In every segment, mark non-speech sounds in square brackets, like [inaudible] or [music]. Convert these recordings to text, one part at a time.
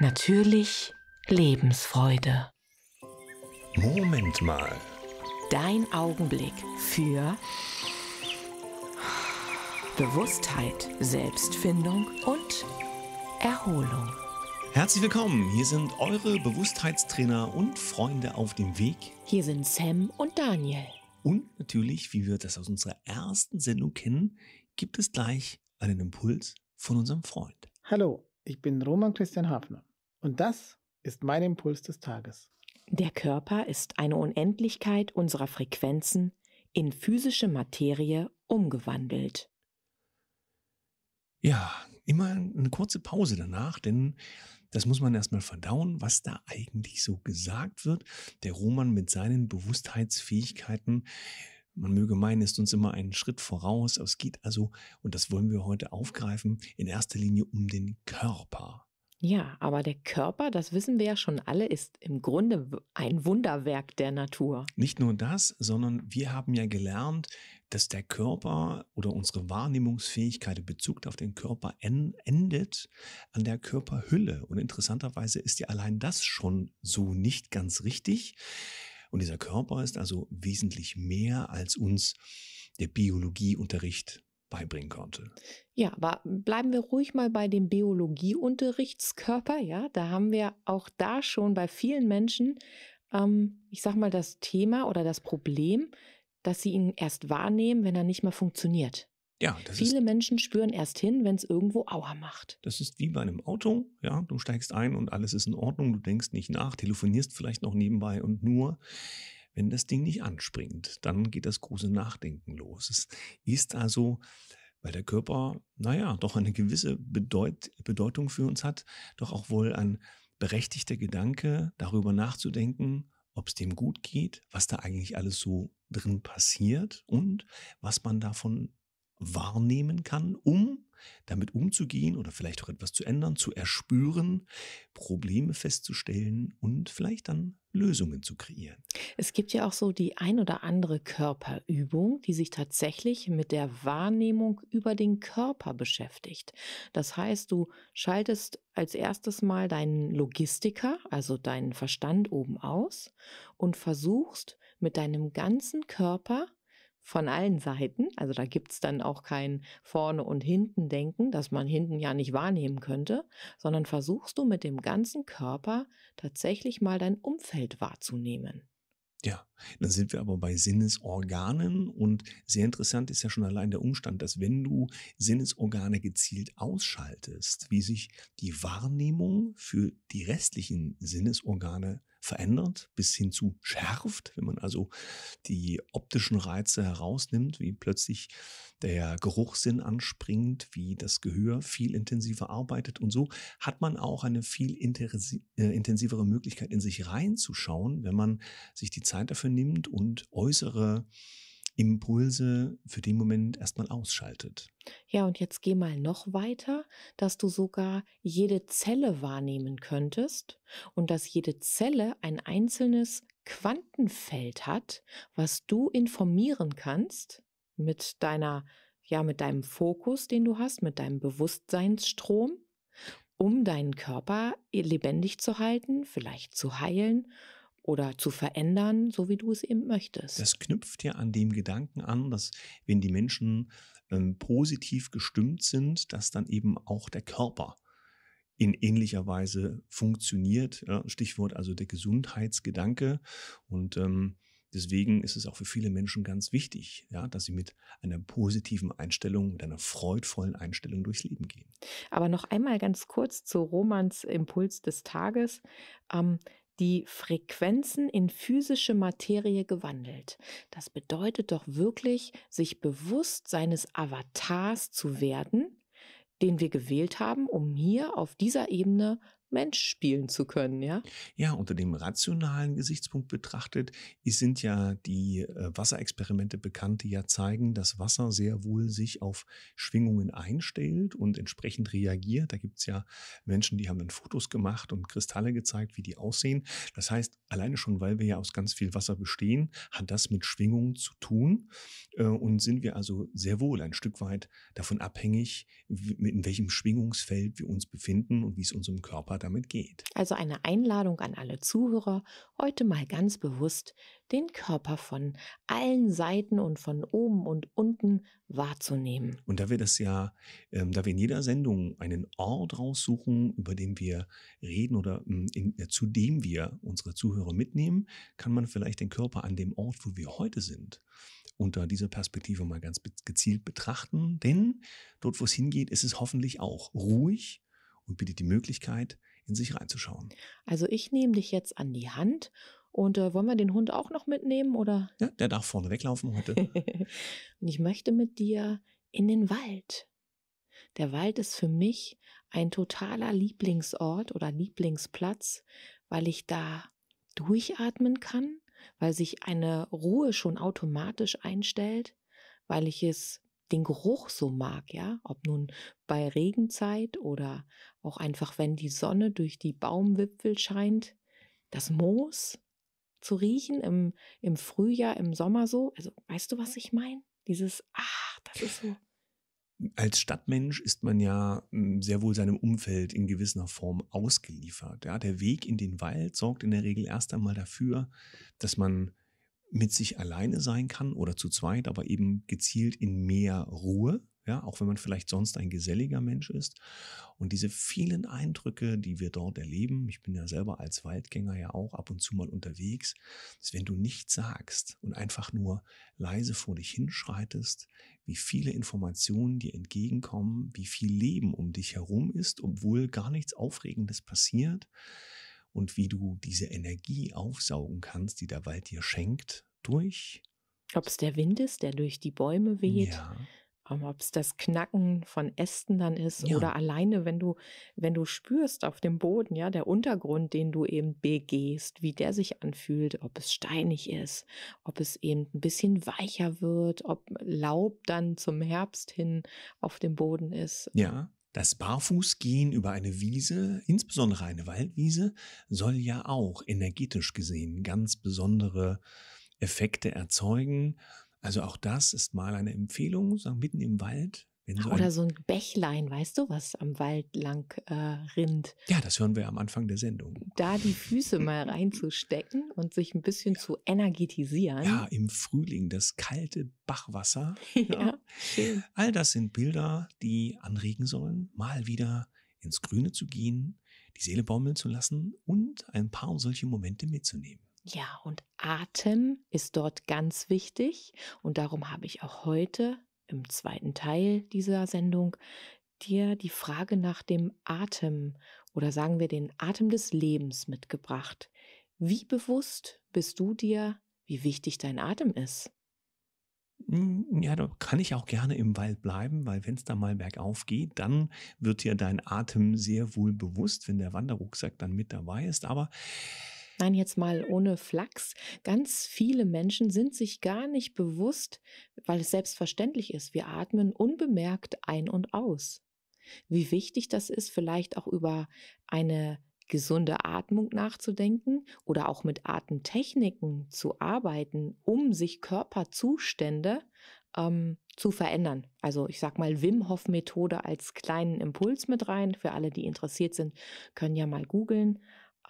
Natürlich Lebensfreude. Moment mal. Dein Augenblick für Bewusstheit, Selbstfindung und Erholung. Herzlich willkommen. Hier sind eure Bewusstheitstrainer und Freunde auf dem Weg. Hier sind Sam und Daniel. Und natürlich, wie wir das aus unserer ersten Sendung kennen, gibt es gleich einen Impuls von unserem Freund. Hallo, ich bin Roman Christian Hafner und das ist mein Impuls des Tages. Der Körper ist eine Unendlichkeit unserer Frequenzen in physische Materie umgewandelt. Ja, immer eine kurze Pause danach, denn das muss man erstmal verdauen, was da eigentlich so gesagt wird. Der Roman mit seinen Bewusstheitsfähigkeiten man möge meinen, ist uns immer einen Schritt voraus. Es geht also, und das wollen wir heute aufgreifen, in erster Linie um den Körper. Ja, aber der Körper, das wissen wir ja schon alle, ist im Grunde ein Wunderwerk der Natur. Nicht nur das, sondern wir haben ja gelernt, dass der Körper oder unsere Wahrnehmungsfähigkeit in Bezug auf den Körper endet an der Körperhülle. Und interessanterweise ist ja allein das schon so nicht ganz richtig. Und dieser Körper ist also wesentlich mehr, als uns der Biologieunterricht beibringen konnte. Ja, aber bleiben wir ruhig mal bei dem Biologieunterrichtskörper. Ja, da haben wir auch da schon bei vielen Menschen, ähm, ich sag mal, das Thema oder das Problem, dass sie ihn erst wahrnehmen, wenn er nicht mehr funktioniert. Ja, Viele ist, Menschen spüren erst hin, wenn es irgendwo Aua macht. Das ist wie bei einem Auto. Ja, du steigst ein und alles ist in Ordnung. Du denkst nicht nach, telefonierst vielleicht noch nebenbei und nur, wenn das Ding nicht anspringt, dann geht das große Nachdenken los. Es ist also, weil der Körper, naja, doch eine gewisse Bedeut Bedeutung für uns hat, doch auch wohl ein berechtigter Gedanke, darüber nachzudenken, ob es dem gut geht, was da eigentlich alles so drin passiert und was man davon wahrnehmen kann, um damit umzugehen oder vielleicht auch etwas zu ändern, zu erspüren, Probleme festzustellen und vielleicht dann Lösungen zu kreieren. Es gibt ja auch so die ein oder andere Körperübung, die sich tatsächlich mit der Wahrnehmung über den Körper beschäftigt. Das heißt, du schaltest als erstes mal deinen Logistiker, also deinen Verstand oben aus und versuchst mit deinem ganzen Körper von allen Seiten. Also da gibt es dann auch kein Vorne- und Hinten-Denken, das man hinten ja nicht wahrnehmen könnte, sondern versuchst du mit dem ganzen Körper tatsächlich mal dein Umfeld wahrzunehmen. Ja, dann sind wir aber bei Sinnesorganen und sehr interessant ist ja schon allein der Umstand, dass wenn du Sinnesorgane gezielt ausschaltest, wie sich die Wahrnehmung für die restlichen Sinnesorgane verändert bis hin zu schärft, wenn man also die optischen Reize herausnimmt, wie plötzlich der Geruchssinn anspringt, wie das Gehör viel intensiver arbeitet und so hat man auch eine viel äh, intensivere Möglichkeit in sich reinzuschauen, wenn man sich die Zeit dafür nimmt und äußere Impulse für den Moment erstmal ausschaltet. Ja, und jetzt geh mal noch weiter, dass du sogar jede Zelle wahrnehmen könntest und dass jede Zelle ein einzelnes Quantenfeld hat, was du informieren kannst mit deiner ja mit deinem Fokus, den du hast, mit deinem Bewusstseinsstrom, um deinen Körper äh, lebendig zu halten, vielleicht zu heilen oder zu verändern, so wie du es eben möchtest. Das knüpft ja an dem Gedanken an, dass wenn die Menschen ähm, positiv gestimmt sind, dass dann eben auch der Körper in ähnlicher Weise funktioniert. Ja? Stichwort also der Gesundheitsgedanke. Und ähm, deswegen ist es auch für viele Menschen ganz wichtig, ja, dass sie mit einer positiven Einstellung, mit einer freudvollen Einstellung durchs Leben gehen. Aber noch einmal ganz kurz zu Romans Impuls des Tages. Ähm, die Frequenzen in physische Materie gewandelt. Das bedeutet doch wirklich, sich bewusst seines Avatars zu werden, den wir gewählt haben, um hier auf dieser Ebene Mensch spielen zu können, ja? Ja, unter dem rationalen Gesichtspunkt betrachtet sind ja die äh, Wasserexperimente bekannt, die ja zeigen, dass Wasser sehr wohl sich auf Schwingungen einstellt und entsprechend reagiert. Da gibt es ja Menschen, die haben dann Fotos gemacht und Kristalle gezeigt, wie die aussehen. Das heißt, alleine schon, weil wir ja aus ganz viel Wasser bestehen, hat das mit Schwingungen zu tun äh, und sind wir also sehr wohl ein Stück weit davon abhängig, in welchem Schwingungsfeld wir uns befinden und wie es unserem Körper einfacher damit geht. Also eine Einladung an alle Zuhörer, heute mal ganz bewusst den Körper von allen Seiten und von oben und unten wahrzunehmen. Und da wir das ja, ähm, da wir in jeder Sendung einen Ort raussuchen, über den wir reden oder mm, in, äh, zu dem wir unsere Zuhörer mitnehmen, kann man vielleicht den Körper an dem Ort, wo wir heute sind, unter dieser Perspektive mal ganz gezielt betrachten. Denn dort, wo es hingeht, ist es hoffentlich auch ruhig und bietet die Möglichkeit, in sich reinzuschauen. Also ich nehme dich jetzt an die Hand und äh, wollen wir den Hund auch noch mitnehmen oder? Ja, der darf vorne weglaufen heute. [laughs] und ich möchte mit dir in den Wald. Der Wald ist für mich ein totaler Lieblingsort oder Lieblingsplatz, weil ich da durchatmen kann, weil sich eine Ruhe schon automatisch einstellt, weil ich es den Geruch so mag, ja, ob nun bei Regenzeit oder auch einfach, wenn die Sonne durch die Baumwipfel scheint, das Moos zu riechen im, im Frühjahr, im Sommer so. Also weißt du, was ich meine? Dieses, ach, das ist so. Als Stadtmensch ist man ja hm, sehr wohl seinem Umfeld in gewisser Form ausgeliefert. Ja, der Weg in den Wald sorgt in der Regel erst einmal dafür, dass man mit sich alleine sein kann oder zu zweit, aber eben gezielt in mehr Ruhe, ja, auch wenn man vielleicht sonst ein geselliger Mensch ist. Und diese vielen Eindrücke, die wir dort erleben, ich bin ja selber als Waldgänger ja auch ab und zu mal unterwegs, dass wenn du nichts sagst und einfach nur leise vor dich hinschreitest, wie viele Informationen dir entgegenkommen, wie viel Leben um dich herum ist, obwohl gar nichts Aufregendes passiert, und wie du diese Energie aufsaugen kannst, die der Wald dir schenkt, durch. Ob es der Wind ist, der durch die Bäume weht. Ja. Ähm, ob es das Knacken von Ästen dann ist ja. oder alleine, wenn du, wenn du spürst auf dem Boden, ja, der Untergrund, den du eben begehst, wie der sich anfühlt, ob es steinig ist, ob es eben ein bisschen weicher wird, ob Laub dann zum Herbst hin auf dem Boden ist. Ja. Das Barfußgehen über eine Wiese, insbesondere eine Waldwiese, soll ja auch energetisch gesehen ganz besondere Effekte erzeugen. Also auch das ist mal eine Empfehlung, sagen mitten im Wald so Oder ein, so ein Bächlein, weißt du, was am Wald lang äh, rinnt. Ja, das hören wir am Anfang der Sendung. Da die Füße mal reinzustecken und sich ein bisschen ja. zu energetisieren. Ja, im Frühling das kalte Bachwasser. [laughs] ja, Ja. All das sind Bilder, die anregen sollen, mal wieder ins Grüne zu gehen, die Seele baumeln zu lassen und ein paar solche Momente mitzunehmen. Ja, und Atem ist dort ganz wichtig und darum habe ich auch heute im zweiten Teil dieser Sendung dir die Frage nach dem Atem oder sagen wir den Atem des Lebens mitgebracht. Wie bewusst bist du dir, wie wichtig dein Atem ist? Hm, ja, da kann ich auch gerne im Wald bleiben, weil wenn es da mal bergauf geht, dann wird dir dein Atem sehr wohl bewusst, wenn der Wanderrucksack dann mit dabei ist. Aber nein, jetzt mal ohne Flachs, ganz viele Menschen sind sich gar nicht bewusst, weil es selbstverständlich ist, wir atmen unbemerkt ein und aus. Wie wichtig das ist, vielleicht auch über eine gesunde Atmung nachzudenken oder auch mit Atemtechniken zu arbeiten, um sich Körperzustände ähm, zu verändern. Also ich sage mal Wim Hof Methode als kleinen Impuls mit rein. Für alle, die interessiert sind, können ja mal googeln.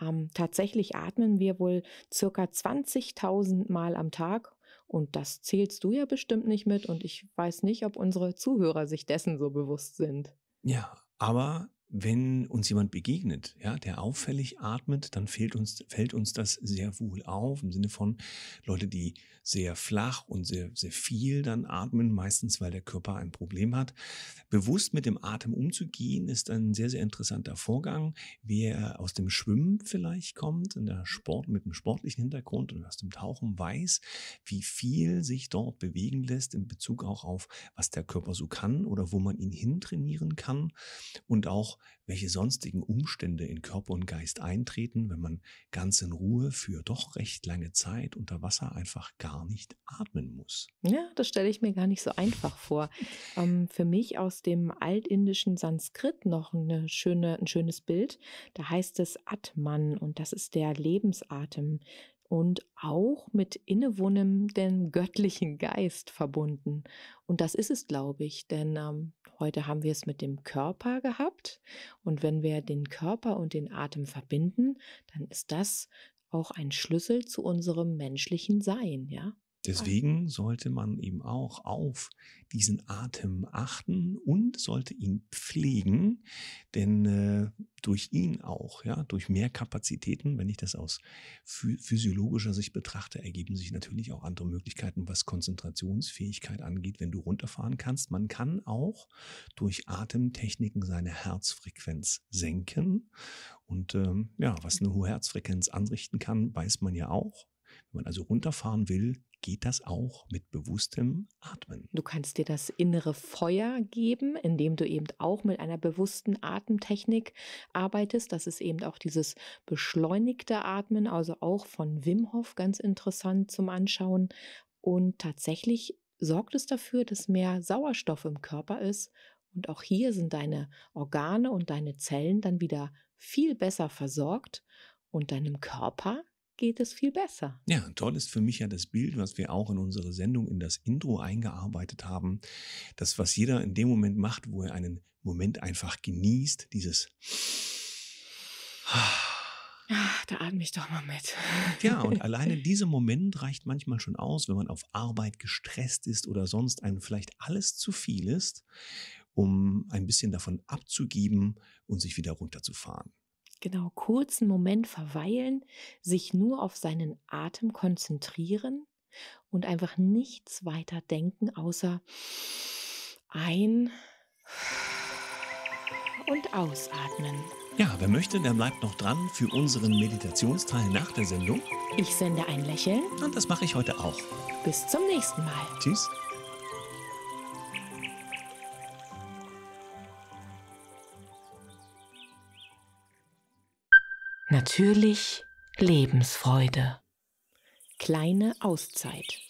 Ähm, tatsächlich atmen wir wohl circa 20.000 Mal am Tag und das zählst du ja bestimmt nicht mit und ich weiß nicht, ob unsere Zuhörer sich dessen so bewusst sind. Ja, aber wenn uns jemand begegnet, ja, der auffällig atmet, dann fällt uns, fällt uns das sehr wohl auf, im Sinne von Leute, die sehr flach und sehr, sehr viel dann atmen, meistens weil der Körper ein Problem hat. Bewusst mit dem Atem umzugehen, ist ein sehr, sehr interessanter Vorgang. Wer aus dem Schwimmen vielleicht kommt, in der Sport, mit einem sportlichen Hintergrund oder aus dem Tauchen weiß, wie viel sich dort bewegen lässt in Bezug auch auf, was der Körper so kann oder wo man ihn hintrainieren kann und auch welche sonstigen Umstände in Körper und Geist eintreten, wenn man ganz in Ruhe für doch recht lange Zeit unter Wasser einfach gar nicht atmen muss. Ja, das stelle ich mir gar nicht so einfach vor. [laughs] Ähm, für mich aus dem altindischen Sanskrit noch eine schöne, ein schönes Bild. Da heißt es Atman und das ist der Lebensatem, und auch mit innewohnendem göttlichen Geist verbunden. Und das ist es, glaube ich, denn ähm, heute haben wir es mit dem Körper gehabt. Und wenn wir den Körper und den Atem verbinden, dann ist das auch ein Schlüssel zu unserem menschlichen Sein, ja. Ah. Deswegen sollte man eben auch auf diesen Atem achten und sollte ihn pflegen, denn äh, durch ihn auch, ja, durch mehr Kapazitäten, wenn ich das aus physiologischer Sicht betrachte, ergeben sich natürlich auch andere Möglichkeiten, was Konzentrationsfähigkeit angeht, wenn du runterfahren kannst. Man kann auch durch Atemtechniken seine Herzfrequenz senken und ähm, ja, was eine hohe Herzfrequenz anrichten kann, weiß man ja auch wenn man also runterfahren will, geht das auch mit bewusstem Atmen. Du kannst dir das innere Feuer geben, indem du eben auch mit einer bewussten Atemtechnik arbeitest. Das ist eben auch dieses beschleunigte Atmen, also auch von Wim Hof ganz interessant zum Anschauen. Und tatsächlich sorgt es dafür, dass mehr Sauerstoff im Körper ist. Und auch hier sind deine Organe und deine Zellen dann wieder viel besser versorgt und deinem Körper geht es viel besser. Ja, toll ist für mich ja das Bild, was wir auch in unsere Sendung in das Intro eingearbeitet haben. Das, was jeder in dem Moment macht, wo er einen Moment einfach genießt, dieses ah, da atme ich doch mal mit. Ja, und [laughs] alleine dieser Moment reicht manchmal schon aus, wenn man auf Arbeit gestresst ist oder sonst einem vielleicht alles zu viel ist, um ein bisschen davon abzugeben und sich wieder runterzufahren genau kurzen Moment verweilen, sich nur auf seinen Atem konzentrieren und einfach nichts weiter denken, außer ein und ausatmen. Ja, wer möchte, der bleibt noch dran für unseren Meditationsteil nach der Sendung. Ich sende ein Lächeln. Und das mache ich heute auch. Bis zum nächsten Mal. Tschüss. Natürlich Lebensfreude. Kleine Auszeit.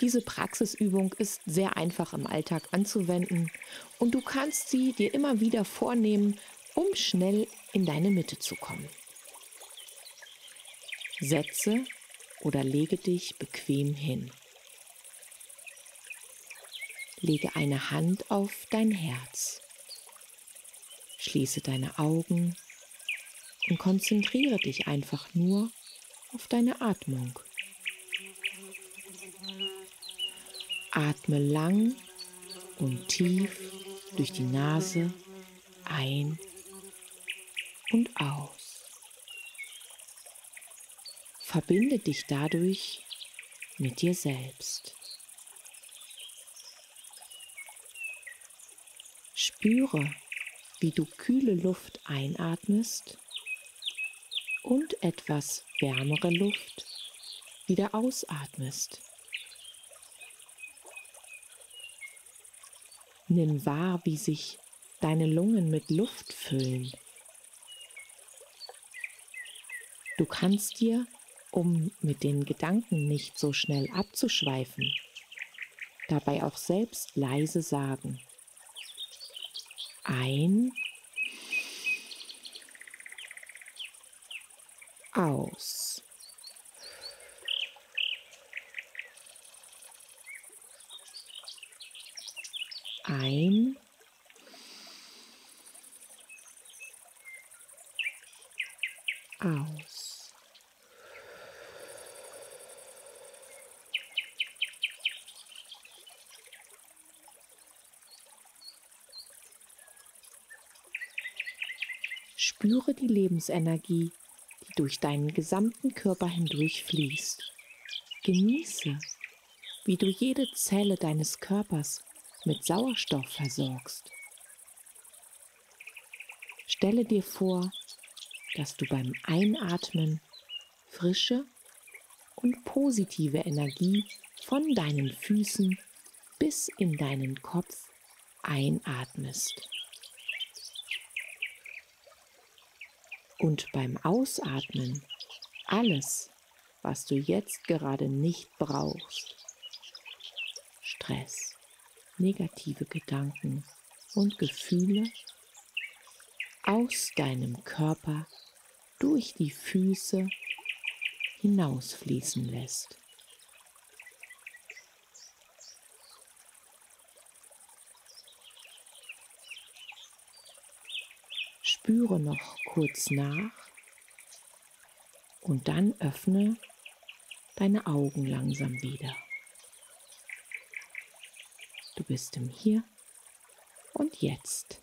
Diese Praxisübung ist sehr einfach im Alltag anzuwenden und du kannst sie dir immer wieder vornehmen, um schnell in deine Mitte zu kommen. Setze oder lege dich bequem hin. Lege eine Hand auf dein Herz. Schließe deine Augen und konzentriere dich einfach nur auf deine Atmung. Atme lang und tief durch die Nase ein und aus. Verbinde dich dadurch mit dir selbst. Spüre, wie du kühle Luft einatmest und etwas wärmere Luft wieder ausatmest. Nimm wahr, wie sich deine Lungen mit Luft füllen. Du kannst dir, um mit den Gedanken nicht so schnell abzuschweifen, dabei auch selbst leise sagen. Ein aus. Ein aus. Spüre die Lebensenergie durch deinen gesamten Körper hindurch fließt. Genieße, wie du jede Zelle deines Körpers mit Sauerstoff versorgst. Stelle dir vor, dass du beim Einatmen frische und positive Energie von deinen Füßen bis in deinen Kopf einatmest. Und beim Ausatmen alles, was du jetzt gerade nicht brauchst. Stress, negative Gedanken und Gefühle aus deinem Körper durch die Füße hinausfließen lässt. Spüre noch kurz nach und dann öffne deine Augen langsam wieder. Du bist im Hier und Jetzt.